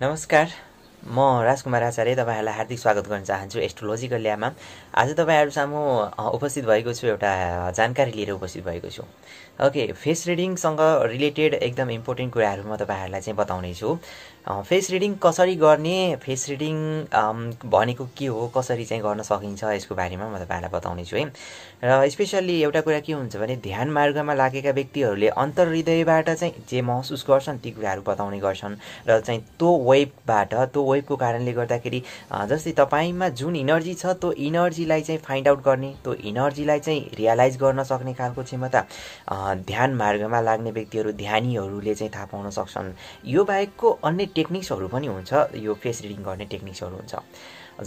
Namaskar. म राजकुमार आचार्य तपाईँहरूलाई हार्दिक स्वागत गर्न चाहन्छु एस्ट्रोलोजिकल ल्यामा आज तपाईँहरू सामु उपस्थित भएको छु एउटा जानकारी लिएर उपस्थित भएको छु ओके फेस रिडिङसँग रिलेटेड एकदम इम्पोर्टेन्ट कुराहरू म तपाईँहरूलाई चाहिँ बताउने छु फेस रिडिङ कसरी गर्ने फेस रिडिङ भनेको के हो कसरी चाहिँ गर्न सकिन्छ यसको बारेमा म तपाईँहरूलाई बताउने छु है र स्पेसल्ली एउटा कुरा के हुन्छ भने ध्यान मार्गमा लागेका व्यक्तिहरूले हृदयबाट चाहिँ जे महसुस गर्छन् ती कुराहरू बताउने गर्छन् र चाहिँ त्यो वेबबाट त्यो वेभको कारणले गर्दाखेरि जस्तै तपाईँमा जुन इनर्जी छ त्यो इनर्जीलाई चाहिँ फाइन्ड आउट गर्ने त्यो इनर्जीलाई चाहिँ रियलाइज गर्न सक्ने खालको क्षमता ध्यान मार्गमा लाग्ने व्यक्तिहरू ध्यानीहरूले चाहिँ थाहा पाउन सक्छन् यो बाहेकको अन्य टेक्निक्सहरू पनि हुन्छ यो फेस रिडिङ गर्ने टेक्निक्सहरू हुन्छ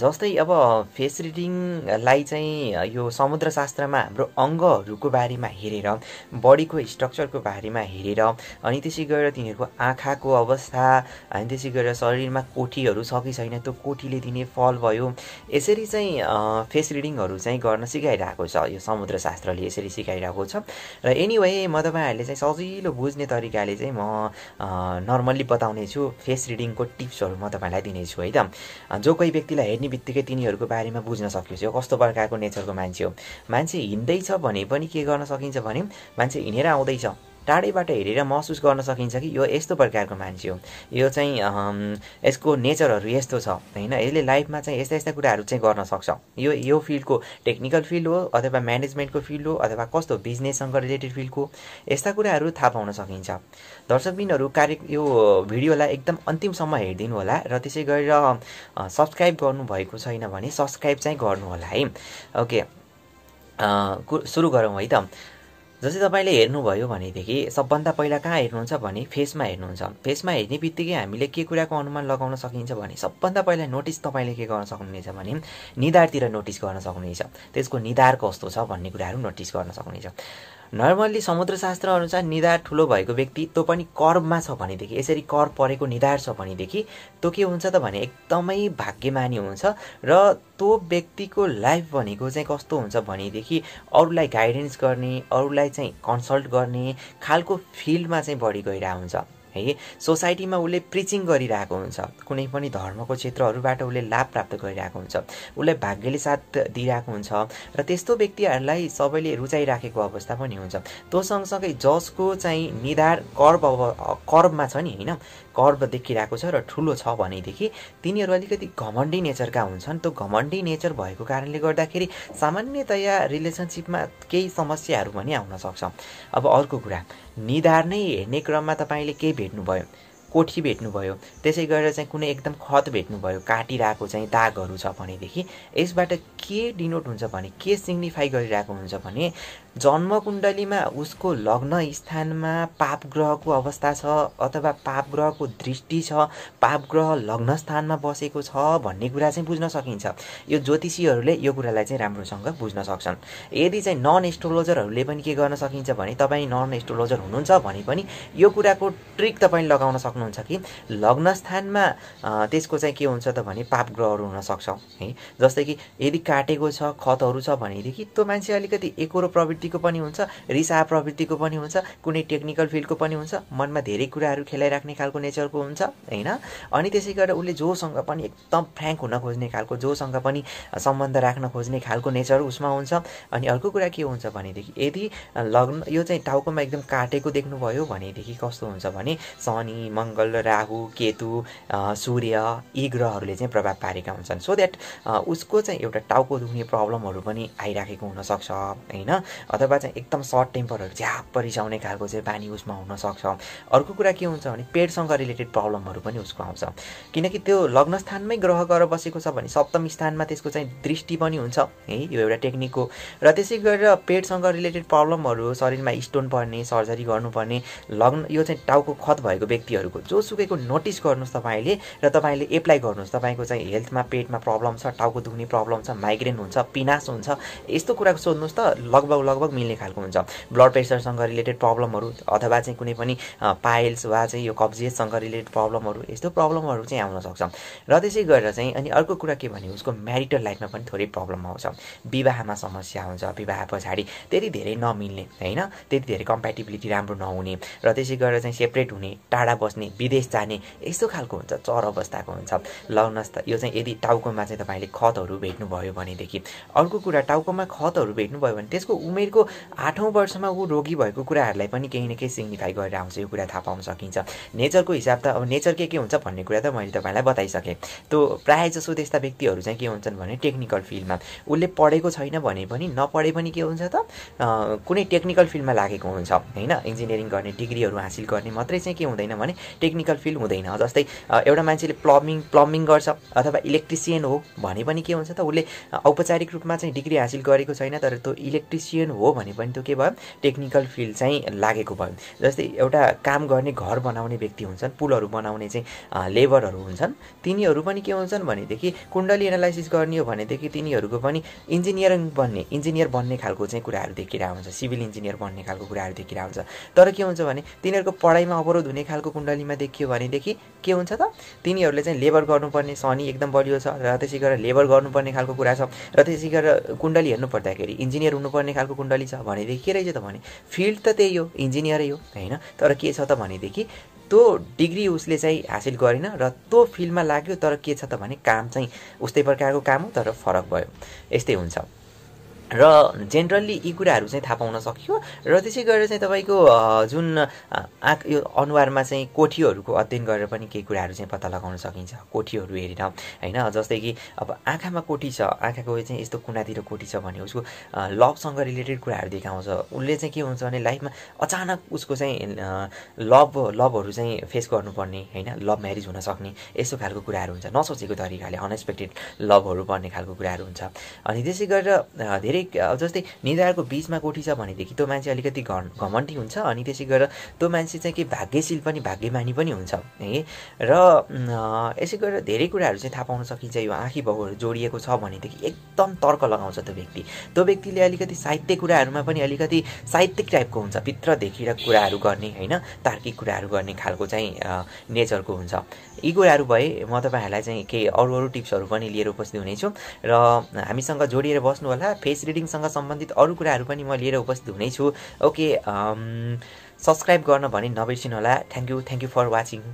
जस्तै अब फेस रिडिङलाई चाहिँ यो समुद्रशास्त्रमा हाम्रो अङ्गहरूको बारेमा हेरेर बडीको स्ट्रक्चरको बारेमा हेरेर अनि त्यसै गरेर तिनीहरूको आँखाको अवस्था अनि त्यसै गरेर शरीरमा कोठीहरू छ कि छैन त्यो कोठीले दिने फल भयो यसरी चाहिँ फेस रिडिङहरू चाहिँ गर्न सिकाइरहेको छ यो समुद्रशास्त्रले यसरी सिकाइरहेको छ र एनिवे म तपाईँहरूले चाहिँ सजिलो बुझ्ने तरिकाले चाहिँ म नर्मल्ली बताउने छु फेस रिडिङको टिप्सहरू म तपाईँलाई दिनेछु है त जो कोही व्यक्तिलाई हेर्ने हेर्ने बित्तिकै तिनीहरूको बारेमा बुझ्न सकियोस् यो कस्तो प्रकारको नेचरको मान्छे हो मान्छे हिँड्दैछ भने पनि के गर्न सकिन्छ भने मान्छे हिँडेर आउँदैछ टाढैबाट हेरेर महसुस गर्न सकिन्छ कि यो यस्तो प्रकारको मान्छे हो यो चाहिँ यसको नेचरहरू यस्तो छ होइन यसले लाइफमा चाहिँ यस्ता यस्ता कुराहरू चाहिँ गर्न सक्छ यो यो फिल्डको टेक्निकल फिल्ड हो अथवा म्यानेजमेन्टको फिल्ड हो अथवा कस्तो बिजनेससँग रिलेटेड फिल्डको यस्ता कुराहरू थाहा पाउन सकिन्छ दर्शकबिनहरू कार्य यो भिडियोलाई एकदम अन्तिमसम्म हेरिदिनु होला र त्यसै गरेर सब्सक्राइब गर्नुभएको छैन भने सब्सक्राइब चाहिँ गर्नु होला है ओके सुरु गरौँ है त जस्तै तपाईँले हेर्नुभयो भनेदेखि सबभन्दा पहिला कहाँ हेर्नुहुन्छ भने फेसमा हेर्नुहुन्छ फेसमा हेर्ने बित्तिकै हामीले के कुराको अनुमान लगाउन सकिन्छ भने सबभन्दा पहिला नोटिस तपाईँले के गर्न सक्नुहुनेछ भने निधारतिर नोटिस गर्न सक्नुहुनेछ त्यसको निधार कस्तो छ भन्ने कुराहरू नोटिस गर्न सक्नुहुन्छ नर्मल्ली समुद्रशास्त्र अनुसार निधार ठुलो भएको व्यक्ति तँ पनि कर्ममा छ भनेदेखि यसरी कर परेको निधार छ भनेदेखि तँ के हुन्छ त भने एकदमै भाग्यमानी हुन्छ र तँ व्यक्तिको लाइफ भनेको चाहिँ कस्तो हुन्छ भनेदेखि अरूलाई गाइडेन्स गर्ने अरूलाई चाहिँ कन्सल्ट गर्ने खालको फिल्डमा चाहिँ बढी गइरहेको हुन्छ है सोसाइटीमा उसले प्रिचिङ गरिरहेको हुन्छ कुनै पनि धर्मको क्षेत्रहरूबाट उसले लाभ प्राप्त गरिरहेको हुन्छ उसलाई भाग्यले साथ दिइरहेको हुन्छ र त्यस्तो व्यक्तिहरूलाई सबैले रुचाइराखेको अवस्था पनि हुन्छ त्यो सँगसँगै जसको चाहिँ निधार कर्व कर्वमा छ नि होइन कर्व देखिरहेको छ र ठुलो छ भनेदेखि तिनीहरू अलिकति घमण्डी नेचरका हुन्छन् त्यो घमण्डी नेचर भएको कारणले गर्दाखेरि सामान्यतया रिलेसनसिपमा केही समस्याहरू पनि आउन सक्छ अब अर्को कुरा निधार नै हेर्ने क्रममा तपाईँले केही भेट्नुभयो कोठी भेट्नुभयो त्यसै गरेर चाहिँ कुनै एकदम खत भेट्नुभयो काटिरहेको चाहिँ दागहरू छ भनेदेखि यसबाट के डिनोट हुन्छ भने के सिग्निफाई गरिरहेको हुन्छ भने जन्मकुण्डलीमा उसको लग्न स्थानमा पाप ग्रहको अवस्था छ अथवा पाप ग्रहको दृष्टि छ पाप ग्रह लग्न स्थानमा बसेको छ भन्ने कुरा चाहिँ बुझ्न सकिन्छ यो ज्योतिषीहरूले यो कुरालाई चाहिँ राम्रोसँग बुझ्न सक्छन् यदि चाहिँ नन एस्ट्रोलोजरहरूले पनि के गर्न सकिन्छ भने तपाईँ नन एस्ट्रोलोजर हुनुहुन्छ भने पनि यो कुराको ट्रिक तपाईँ लगाउन सक्नुहुन्छ कि लग्न स्थानमा त्यसको चाहिँ के हुन्छ त भने पाप ग्रहहरू हुनसक्छ है जस्तै कि यदि काटेको छ खतहरू छ भनेदेखि त्यो मान्छे अलिकति एकरो प्रवृत्ति प्रवृत्तिको पनि हुन्छ रिसा प्रवृत्तिको पनि हुन्छ कुनै टेक्निकल फिल्डको पनि हुन्छ मनमा धेरै कुराहरू खेलाइराख्ने खालको नेचरको हुन्छ होइन अनि त्यसै गरेर उसले जोसँग पनि एकदम फ्र्याङ्क हुन खोज्ने खालको जोसँग पनि सम्बन्ध राख्न खोज्ने खालको नेचर उसमा हुन्छ अनि अर्को कुरा के हुन्छ भनेदेखि यदि लग्न यो चाहिँ टाउकोमा एकदम काटेको देख्नुभयो भनेदेखि कस्तो हुन्छ भने शनि मङ्गल राहु केतु सूर्य यी ग्रहहरूले चाहिँ प्रभाव पारेका हुन्छन् सो द्याट उसको चाहिँ एउटा टाउको दुख्ने प्रब्लमहरू पनि आइराखेको हुनसक्छ होइन अथवा चाहिँ एकदम सर्ट टेम्परहरू झ्याप परिसाउने खालको चाहिँ बानी उसमा हुनसक्छ अर्को कुरा के हुन्छ भने पेटसँग रिलेटेड प्रब्लमहरू पनि उसको आउँछ किनकि त्यो लग्नस्थानमै ग्रह गरेर बसेको छ भने सप्तम स्थानमा त्यसको चाहिँ दृष्टि पनि हुन्छ है यो एउटा टेक्निक हो र त्यसै गरेर पेटसँग रिलेटेड प्रब्लमहरू शरीरमा स्टोन पर्ने सर्जरी गर्नुपर्ने लग्न यो चाहिँ टाउको खत भएको व्यक्तिहरूको जोसुकैको नोटिस गर्नुहोस् तपाईँले र तपाईँले एप्लाई गर्नुहोस् तपाईँको चाहिँ हेल्थमा पेटमा प्रब्लम छ टाउको दुख्ने प्रब्लम छ माइग्रेन हुन्छ पिनास हुन्छ यस्तो कुराको सोध्नुहोस् त लगभग लगभग लगभग मिल्ने खालको हुन्छ ब्लड प्रेसरसँग रिलेटेड प्रब्लमहरू अथवा चाहिँ कुनै पनि पाइल्स वा चाहिँ यो कब्जियतसँग रिलेटेड प्रब्लमहरू यस्तो प्रब्लमहरू चाहिँ आउन सक्छ र त्यसै गरेर चाहिँ अनि अर्को कुरा के भने उसको म्यारिटल लाइफमा पनि थोरै प्रब्लम आउँछ विवाहमा समस्या हुन्छ विवाह पछाडि त्यति धेरै नमिल्ने होइन त्यति धेरै कम्पेटिबिलिटी राम्रो नहुने र त्यसै गरेर चाहिँ सेपरेट हुने टाढा बस्ने विदेश जाने यस्तो खालको हुन्छ चर अवस्थाको हुन्छ त यो चाहिँ यदि टाउकोमा चाहिँ तपाईँले खतहरू भेट्नुभयो भनेदेखि अर्को कुरा टाउकोमा खतहरू भेट्नुभयो भने त्यसको उमेर को आठौँ वर्षमा ऊ रोगी भएको कुराहरूलाई पनि केही न केही सिग्निफाई गरेर आउँछ यो कुरा थाहा पाउन सकिन्छ नेचरको हिसाब त अब नेचर के के हुन्छ भन्ने कुरा त मैले तपाईँलाई बताइसकेँ त्यो प्रायः जसो त्यस्ता व्यक्तिहरू चाहिँ के हुन्छन् भने टेक्निकल फिल्डमा उसले पढेको छैन भने पनि नपढे पनि के हुन्छ त कुनै टेक्निकल फिल्डमा लागेको हुन्छ होइन इन्जिनियरिङ गर्ने डिग्रीहरू हासिल गर्ने मात्रै चाहिँ के हुँदैन भने टेक्निकल फिल्ड हुँदैन जस्तै एउटा मान्छेले प्लम्बिङ प्लम्बिङ गर्छ अथवा इलेक्ट्रिसियन हो भने पनि के हुन्छ त उसले औपचारिक रूपमा चाहिँ डिग्री हासिल गरेको छैन तर त्यो इलेक्ट्रिसियन हो हो भने पनि त्यो के भयो टेक्निकल फिल्ड चाहिँ लागेको भयो जस्तै एउटा काम गर्ने घर बनाउने व्यक्ति हुन्छन् पुलहरू बनाउने चाहिँ लेबरहरू हुन्छन् तिनीहरू पनि के हुन्छन् भनेदेखि कुण्डली एनालाइसिस गर्ने हो भनेदेखि तिनीहरूको पनि इन्जिनियरिङ बन्ने इन्जिनियर बन्ने खालको चाहिँ कुराहरू देखिरहेको हुन्छ सिभिल इन्जिनियर बन्ने खालको कुराहरू देखिरहेको हुन्छ तर के हुन्छ भने तिनीहरूको पढाइमा अवरोध हुने खालको कुण्डलीमा देखियो भनेदेखि के हुन्छ त तिनीहरूले चाहिँ लेबर गर्नुपर्ने शनि एकदम बलियो छ र त्यसै गरेर लेबर गर्नुपर्ने खालको कुरा छ र त्यसै गरेर कुण्डली हेर्नु पर्दाखेरि इन्जिनियर हुनुपर्ने खालको कुण्डली छ भनेदेखि के रहेछ त भने फिल्ड त त्यही हो इन्जिनियरै हो होइन तर के छ त भनेदेखि त्यो डिग्री उसले चाहिँ हासिल गरेन र त्यो फिल्डमा लाग्यो तर के छ त भने काम चाहिँ उस्तै प्रकारको काम हो तर फरक भयो यस्तै हुन्छ र जेनरल्ली यी कुराहरू चाहिँ थाहा पाउन सकियो र त्यसै गरेर चाहिँ तपाईँको जुन आँक यो अनुहारमा चाहिँ कोठीहरूको अध्ययन गरेर पनि केही कुराहरू चाहिँ पत्ता लगाउन सकिन्छ कोठीहरू हेरेर होइन जस्तै कि अब आँखामा कोठी छ आँखाको चाहिँ यस्तो कुनातिर कोठी छ भने उसको लभसँग रिलेटेड कुराहरू देखाउँछ उसले चाहिँ के हुन्छ भने लाइफमा अचानक उसको चाहिँ लभ लभहरू चाहिँ फेस गर्नुपर्ने होइन लभ म्यारिज हुन सक्ने यस्तो खालको कुराहरू हुन्छ नसोचेको तरिकाले अनएक्सपेक्टेड लभहरू पर्ने खालको कुराहरू हुन्छ अनि त्यसै गरेर धेरै अलिक जस्तै निधारको बिचमा कोठी छ भनेदेखि त्यो मान्छे अलिकति घमण्डी हुन्छ अनि त्यसै गरेर त्यो मान्छे चाहिँ के भाग्यशील पनि भाग्यमानी पनि हुन्छ है र यसै गरेर धेरै कुराहरू चाहिँ थाहा पाउन सकिन्छ यो आँखी भाउहरू जोडिएको छ भनेदेखि एकदम तर्क लगाउँछ त्यो व्यक्ति त्यो व्यक्तिले अलिकति साहित्य कुराहरूमा पनि अलिकति साहित्यिक टाइपको हुन्छ भित्र र कुराहरू गर्ने होइन तार्किक कुराहरू गर्ने खालको चाहिँ नेचरको हुन्छ यी कुराहरू भए म तपाईँहरूलाई चाहिँ केही अरू अरू टिप्सहरू पनि लिएर उपस्थित हुनेछु र हामीसँग जोडिएर बस्नु होला फेस ट्रेडिङसँग सम्बन्धित अरू कुराहरू पनि म लिएर उपस्थित हुनेछु ओके सब्सक्राइब गर्न भने नबिर्सिनु होला thank you thank you for watching